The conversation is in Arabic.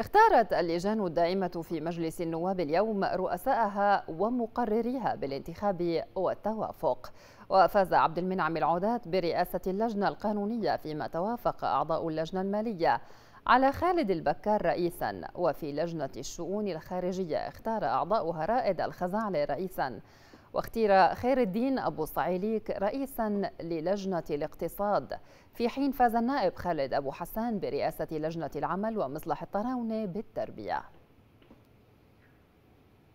اختارت اللجان الدائمة في مجلس النواب اليوم رؤساءها ومقرريها بالانتخاب والتوافق وفاز عبد المنعم العودات برئاسة اللجنة القانونية فيما توافق أعضاء اللجنة المالية على خالد البكار رئيسا وفي لجنة الشؤون الخارجية اختار أعضاؤها رائد الخزعلي رئيسا واختير خير الدين أبو الصعيليك رئيسا للجنة الاقتصاد في حين فاز النائب خالد أبو حسان برئاسة لجنة العمل ومصلح الطراونة بالتربية